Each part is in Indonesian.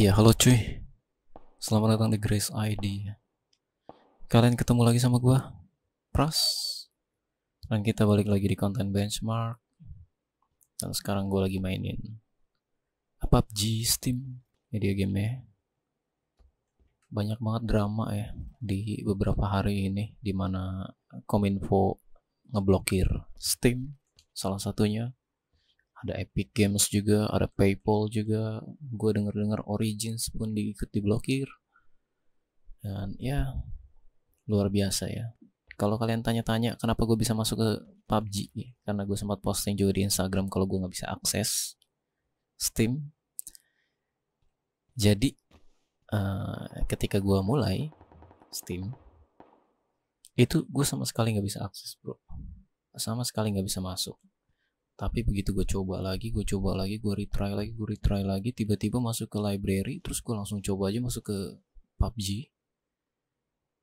Iya, halo cuy. Selamat datang di Grace ID. Kalian ketemu lagi sama gua, Pras. Dan kita balik lagi di konten benchmark. Dan sekarang gua lagi mainin PUBG Steam, media game ya. Banyak banget drama ya di beberapa hari ini di mana Kominfo ngeblokir Steam salah satunya ada Epic Games juga, ada PayPal juga. Gue denger-dengar Origins pun diikut diblokir. Dan ya luar biasa ya. Kalau kalian tanya-tanya kenapa gue bisa masuk ke PUBG, karena gue sempat posting juga di Instagram kalau gue nggak bisa akses Steam. Jadi uh, ketika gue mulai Steam, itu gue sama sekali nggak bisa akses bro, sama sekali nggak bisa masuk tapi begitu gue coba lagi gue coba lagi gue retry lagi gue retry lagi tiba-tiba masuk ke library terus gue langsung coba aja masuk ke PUBG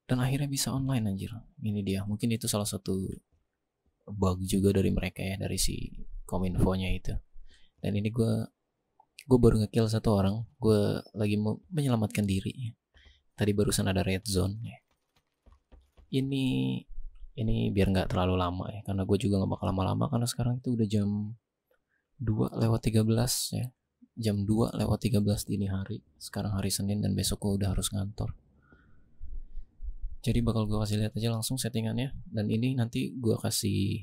dan akhirnya bisa online anjir ini dia mungkin itu salah satu bug juga dari mereka ya dari si nya itu dan ini gue gue baru ngekill satu orang gue lagi mau menyelamatkan diri tadi barusan ada red zone ini ini biar nggak terlalu lama ya karena gue juga nggak bakal lama-lama karena sekarang itu udah jam 2 lewat 13 ya jam 2 lewat 13 dini hari sekarang hari Senin dan besok gue udah harus ngantor jadi bakal gue kasih lihat aja langsung settingannya dan ini nanti gue kasih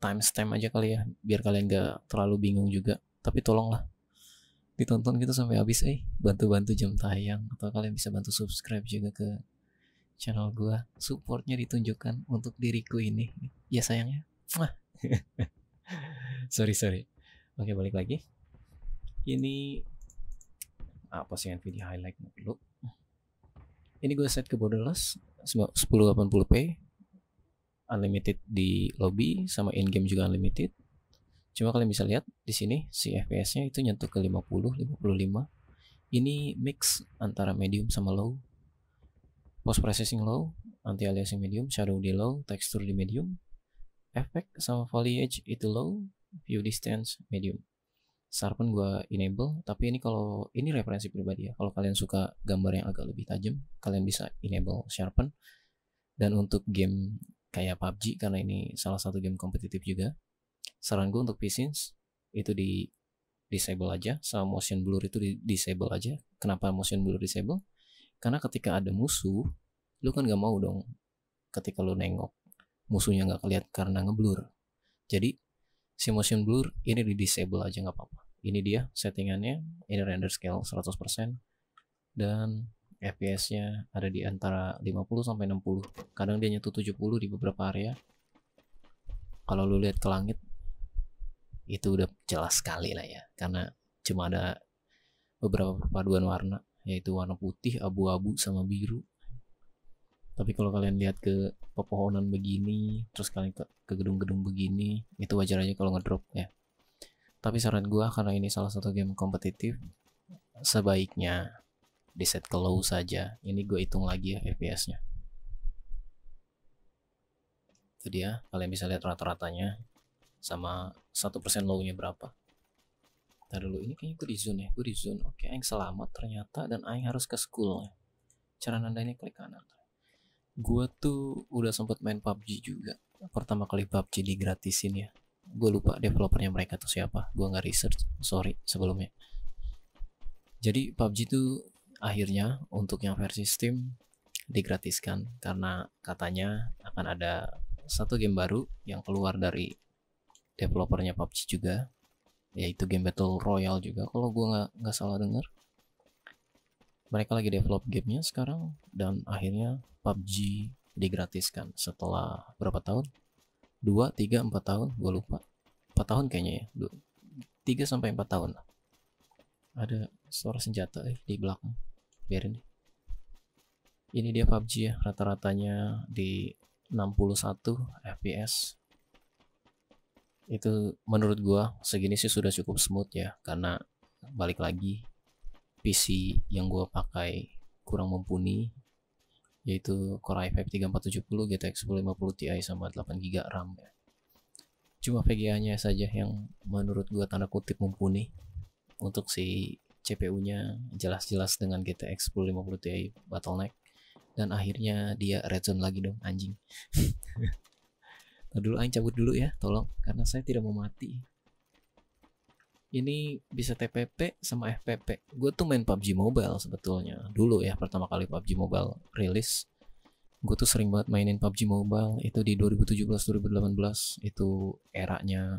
timestamp aja kali ya biar kalian gak terlalu bingung juga tapi tolonglah ditonton kita gitu sampai habis eh bantu-bantu jam tayang atau kalian bisa bantu subscribe juga ke channel gua supportnya ditunjukkan untuk diriku ini ya sayangnya sorry sorry oke balik lagi ini apa sih yang video highlight dulu ini gua set ke borderless 1080p unlimited di lobby sama in game juga unlimited cuma kalian bisa lihat di sini si FPS nya itu nyentuh ke 50 55 ini mix antara medium sama low post processing low, anti aliasing medium, shadow di low, texture di medium, efek sama foliage itu low, view distance medium. Sharpen gue enable, tapi ini kalau ini referensi pribadi ya. Kalau kalian suka gambar yang agak lebih tajam, kalian bisa enable sharpen. Dan untuk game kayak PUBG karena ini salah satu game kompetitif juga, saran gue untuk PCs itu di disable aja sama motion blur itu di disable aja. Kenapa motion blur disable? karena ketika ada musuh lu kan gak mau dong ketika lu nengok musuhnya gak kelihatan karena ngeblur jadi si motion blur ini di disable aja gak apa-apa ini dia settingannya ini render scale 100% dan FPS nya ada di antara 50 sampai 60 kadang dia nyentuh 70 di beberapa area kalau lu lihat ke langit itu udah jelas sekali lah ya karena cuma ada beberapa perpaduan warna yaitu warna putih, abu-abu sama biru. Tapi kalau kalian lihat ke pepohonan begini, terus kalian ke, gedung-gedung begini, itu wajar aja kalau ngedrop ya. Tapi saran gue karena ini salah satu game kompetitif, sebaiknya di set ke low saja. Ini gue hitung lagi ya FPS-nya. Itu dia, kalian bisa lihat rata-ratanya sama satu low-nya berapa. Ntar dulu ini kayaknya gue di zone ya gue di zone oke Aing selamat ternyata dan Aing harus ke school cara nandanya klik kanan gue tuh udah sempet main PUBG juga pertama kali PUBG di gratisin ya gue lupa developernya mereka tuh siapa gue gak research sorry sebelumnya jadi PUBG tuh akhirnya untuk yang versi Steam digratiskan karena katanya akan ada satu game baru yang keluar dari developernya PUBG juga yaitu game battle royale juga kalau gue nggak nggak salah dengar mereka lagi develop gamenya sekarang dan akhirnya PUBG digratiskan setelah berapa tahun dua tiga empat tahun gue lupa empat tahun kayaknya ya tiga sampai empat tahun ada suara senjata eh, di belakang biarin nih ini dia PUBG ya rata-ratanya di 61 fps itu menurut gua segini sih sudah cukup smooth ya karena balik lagi PC yang gua pakai kurang mumpuni yaitu Core i5 3470 GTX 1050 Ti sama 8 GB RAM ya. Cuma VGA-nya saja yang menurut gua tanda kutip mumpuni untuk si CPU-nya jelas-jelas dengan GTX 1050 Ti Bottleneck dan akhirnya dia redzone lagi dong anjing Ntar dulu Aing cabut dulu ya, tolong. Karena saya tidak mau mati. Ini bisa TPP sama FPP. Gue tuh main PUBG Mobile sebetulnya. Dulu ya, pertama kali PUBG Mobile rilis. Gue tuh sering banget mainin PUBG Mobile. Itu di 2017-2018. Itu eranya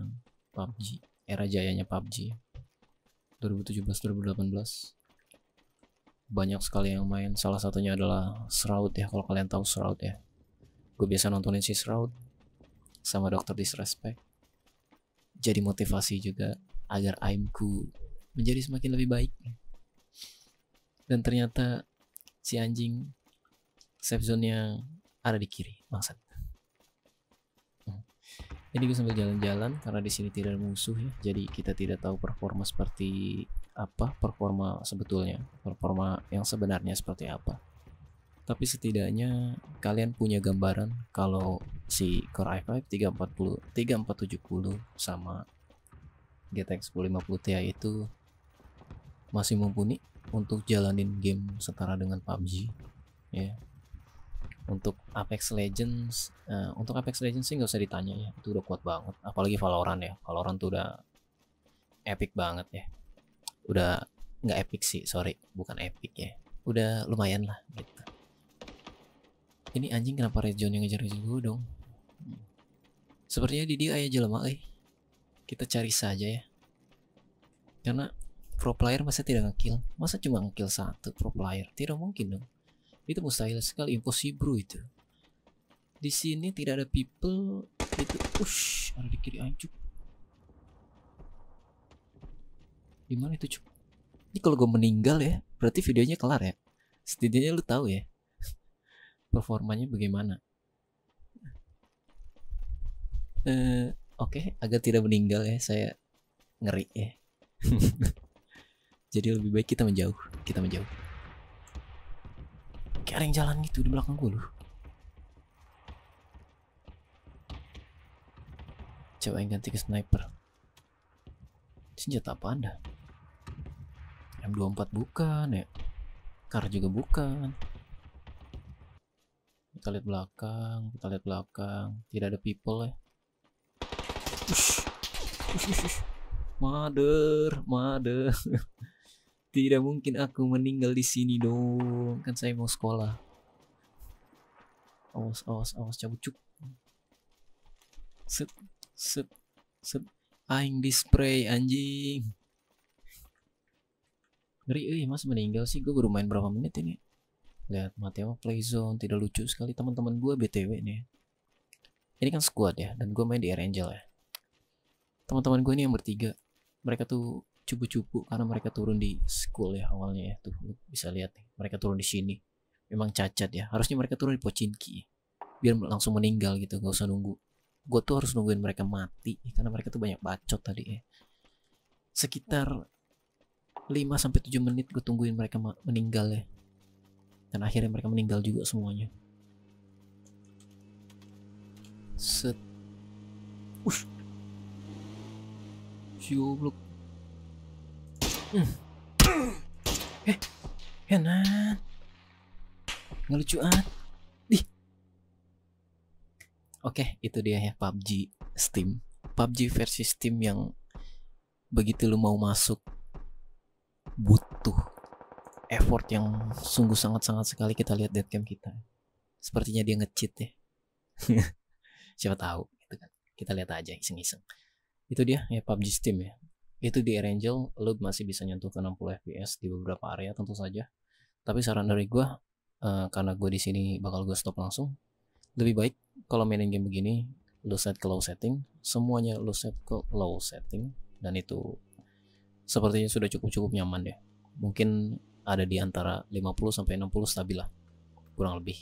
PUBG. Era jayanya PUBG. 2017-2018 banyak sekali yang main salah satunya adalah Shroud ya kalau kalian tahu Shroud ya gue biasa nontonin si Shroud sama Dokter Disrespect jadi motivasi juga agar aimku menjadi semakin lebih baik dan ternyata si anjing safe zone-nya ada di kiri maksud jadi gue sambil jalan-jalan karena di sini tidak ada musuh ya jadi kita tidak tahu performa seperti apa performa sebetulnya performa yang sebenarnya seperti apa tapi setidaknya kalian punya gambaran kalau si Core i5 340 3470 sama GTX 1050 Ti itu masih mumpuni untuk jalanin game setara dengan PUBG ya untuk Apex Legends uh, untuk Apex Legends sih nggak usah ditanya ya itu udah kuat banget apalagi Valorant ya Valorant tuh udah epic banget ya udah nggak epic sih sorry bukan epic ya udah lumayan lah gitu ini anjing kenapa Red John yang ngejar-ngejar gue dong? Sepertinya Didi dia ayah jelema eh. Kita cari saja ya. Karena pro player masa tidak ngekill? Masa cuma ngekill satu pro player? Tidak mungkin dong. Itu mustahil sekali, impossible itu. Di sini tidak ada people itu. Ush, ada di kiri anjuk. Di mana itu, Cuk? Ini kalau gue meninggal ya, berarti videonya kelar ya. Setidaknya lu tahu ya performanya bagaimana Uh, oke okay, agak tidak meninggal ya saya ngeri ya jadi lebih baik kita menjauh kita menjauh kayak ada yang jalan gitu di belakang gue loh coba yang ganti ke sniper senjata apa anda M24 bukan ya kar juga bukan kita lihat belakang, kita lihat belakang. Tidak ada people ya. Ush. Ush, ush, ush. Mother, mother. Tidak mungkin aku meninggal di sini dong. Kan saya mau sekolah. Awas, awas, awas cabut cuk. Set, set, set. Aing di spray anjing. Ngeri, eh, mas meninggal sih. Gue baru main berapa menit ini lihat Mateo playzone tidak lucu sekali teman-teman gue btw nih ini kan squad ya dan gue main di Air Angel ya teman-teman gue ini yang bertiga mereka tuh cupu-cupu karena mereka turun di school ya awalnya ya tuh bisa lihat nih mereka turun di sini memang cacat ya harusnya mereka turun di pochinki biar langsung meninggal gitu gak usah nunggu gue tuh harus nungguin mereka mati karena mereka tuh banyak bacot tadi ya sekitar 5 sampai 7 menit gue tungguin mereka meninggal ya dan akhirnya mereka meninggal juga semuanya set ush jublok hmm. eh kenan nggak di oke itu dia ya PUBG Steam PUBG versi Steam yang begitu lu mau masuk butuh effort yang sungguh sangat-sangat sekali kita lihat deadcam kita. Sepertinya dia ngecit ya. Siapa tahu gitu kan. Kita lihat aja iseng-iseng. Itu dia ya PUBG Steam ya. Itu di Angel lu masih bisa nyentuh ke 60 fps di beberapa area tentu saja. Tapi saran dari gua, uh, karena gue di sini bakal gue stop langsung. Lebih baik kalau mainin game begini lo set ke low setting, semuanya lo set ke low setting dan itu sepertinya sudah cukup-cukup nyaman deh. Ya. Mungkin ada di antara 50 sampai 60 stabil lah kurang lebih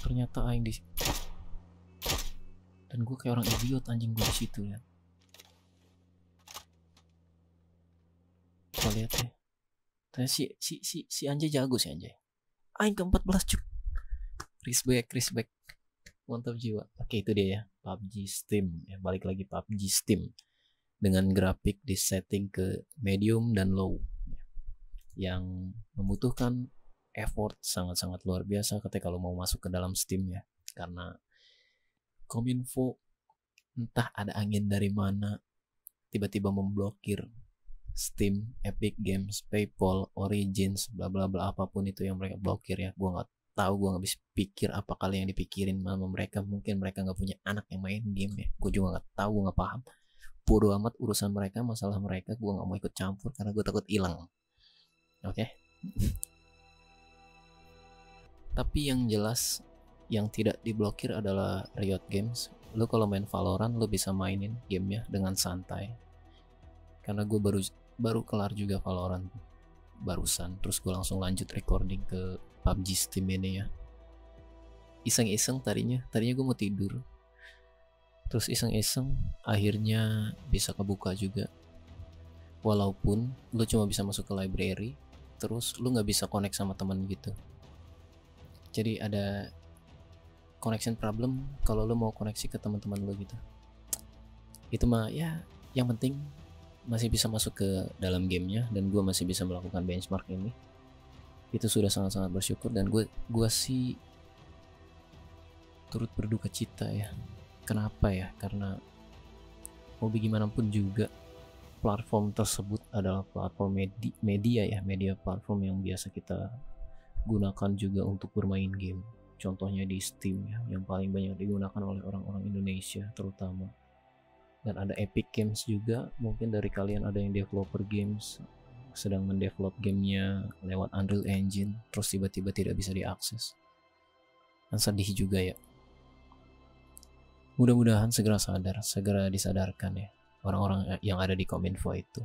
ternyata aing di dan gue kayak orang idiot anjing gue di situ ya kita lihat ya Tanya si si si si anjay jago sih anjay aing ke 14 cuk Chris back Chris back mantap jiwa oke itu dia ya PUBG Steam ya balik lagi PUBG Steam dengan grafik di setting ke medium dan low yang membutuhkan effort sangat-sangat luar biasa ketika lo mau masuk ke dalam Steam ya. Karena Kominfo entah ada angin dari mana tiba-tiba memblokir Steam, Epic Games, PayPal, Origins, bla bla bla apapun itu yang mereka blokir ya. Gua nggak tahu, gua nggak bisa pikir apa kali yang dipikirin sama mereka. Mungkin mereka nggak punya anak yang main game ya. Gue juga nggak tahu, gue nggak paham. Bodo amat urusan mereka, masalah mereka, gue nggak mau ikut campur karena gue takut hilang oke okay? tapi yang jelas yang tidak diblokir adalah Riot Games Lo kalau main Valorant lo bisa mainin gamenya dengan santai karena gue baru baru kelar juga Valorant barusan terus gue langsung lanjut recording ke PUBG Steam ini ya iseng-iseng tadinya tadinya gue mau tidur terus iseng-iseng akhirnya bisa kebuka juga walaupun lo cuma bisa masuk ke library terus lu nggak bisa connect sama temen gitu jadi ada connection problem kalau lu mau koneksi ke teman-teman lu gitu itu mah ya yang penting masih bisa masuk ke dalam gamenya dan gue masih bisa melakukan benchmark ini itu sudah sangat-sangat bersyukur dan gue gue sih turut berduka cita ya kenapa ya karena mau bagaimanapun juga platform tersebut adalah platform medi media ya media platform yang biasa kita gunakan juga untuk bermain game contohnya di Steam ya yang paling banyak digunakan oleh orang-orang Indonesia terutama dan ada Epic Games juga mungkin dari kalian ada yang developer games sedang mendevelop gamenya lewat Unreal Engine terus tiba-tiba tidak bisa diakses dan sedih juga ya mudah-mudahan segera sadar segera disadarkan ya orang-orang eh, yang ada di Kominfo itu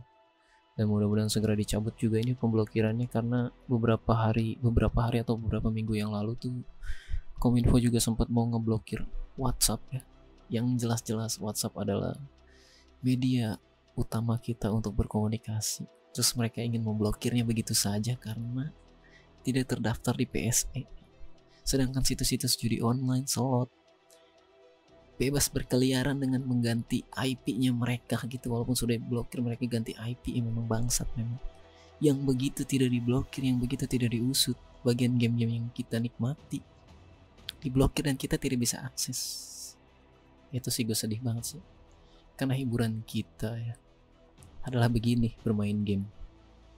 dan mudah-mudahan segera dicabut juga ini pemblokirannya karena beberapa hari beberapa hari atau beberapa minggu yang lalu tuh Kominfo juga sempat mau ngeblokir WhatsApp ya yang jelas-jelas WhatsApp adalah media utama kita untuk berkomunikasi terus mereka ingin memblokirnya begitu saja karena tidak terdaftar di PSE sedangkan situs-situs judi online slot bebas berkeliaran dengan mengganti IP-nya mereka gitu walaupun sudah blokir mereka ganti IP ya memang bangsat memang yang begitu tidak diblokir yang begitu tidak diusut bagian game-game yang kita nikmati diblokir dan kita tidak bisa akses itu sih gue sedih banget sih karena hiburan kita ya adalah begini bermain game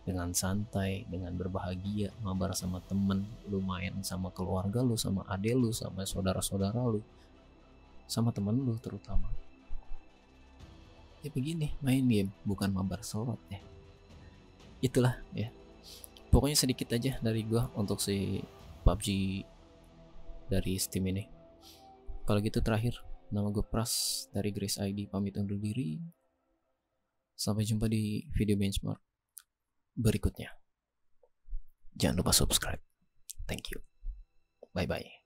dengan santai, dengan berbahagia, mabar sama temen, lumayan sama keluarga lu, sama ade lu, sama saudara-saudara lu, sama temen lu terutama ya begini main game bukan mabar slot ya itulah ya pokoknya sedikit aja dari gua untuk si PUBG dari Steam ini kalau gitu terakhir nama gue Pras dari Grace ID pamit undur diri sampai jumpa di video benchmark berikutnya jangan lupa subscribe thank you bye bye